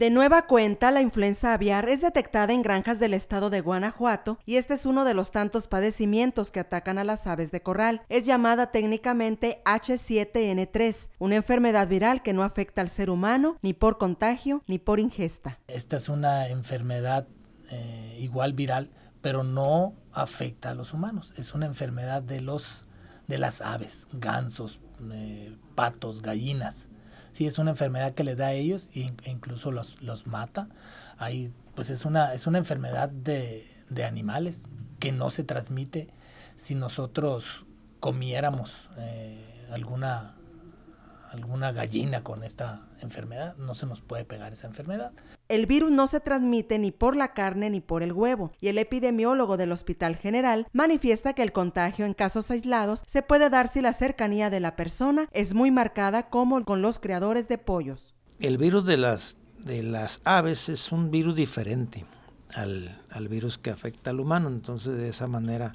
De nueva cuenta, la influenza aviar es detectada en granjas del estado de Guanajuato y este es uno de los tantos padecimientos que atacan a las aves de corral. Es llamada técnicamente H7N3, una enfermedad viral que no afecta al ser humano ni por contagio ni por ingesta. Esta es una enfermedad eh, igual viral, pero no afecta a los humanos. Es una enfermedad de, los, de las aves, gansos, eh, patos, gallinas sí es una enfermedad que les da a ellos e, e incluso los, mata. Ahí, pues es una, es una enfermedad de, animales que no se transmite si nosotros comiéramos eh, alguna, alguna gallina con esta enfermedad. No se nos puede pegar esa enfermedad. El virus no se transmite ni por la carne ni por el huevo, y el epidemiólogo del Hospital General manifiesta que el contagio en casos aislados se puede dar si la cercanía de la persona es muy marcada como con los creadores de pollos. El virus de las, de las aves es un virus diferente al, virus que afecta al humano, entonces de esa manera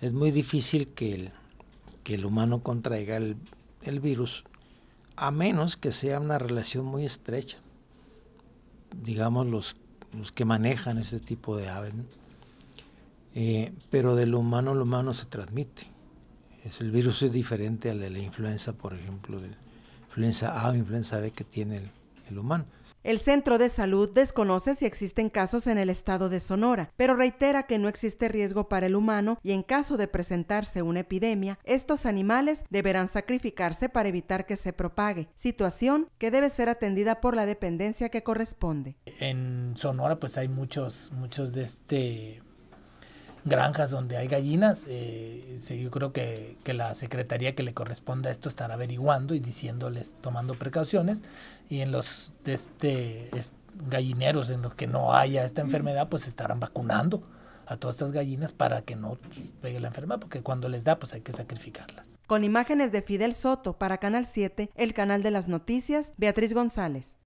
es muy difícil que el, el humano contraiga el virus, a menos que sea una relación muy estrecha digamos, los, los que manejan ese tipo de aves. Eh, pero de lo humano a lo humano se transmite. Es, el virus es diferente al de la influenza, por ejemplo, de influenza A o influenza B que tiene el, el humano. El centro de salud desconoce si existen casos en el estado de Sonora, pero reitera que no existe riesgo para el humano y en caso de presentarse una epidemia, estos animales deberán sacrificarse para evitar que se propague, situación que debe ser atendida por la dependencia que corresponde. En Sonora pues hay muchos, muchos de este granjas donde hay gallinas, eh, yo creo que, la secretaría que le corresponda a esto estará averiguando y diciéndoles, tomando precauciones, y en los este, gallineros en los que no haya esta enfermedad, pues estarán vacunando a todas estas gallinas para que no pegue la enfermedad, porque cuando les da, pues hay que sacrificarlas. Con imágenes de Fidel Soto para Canal 7, el canal de las noticias, Beatriz González.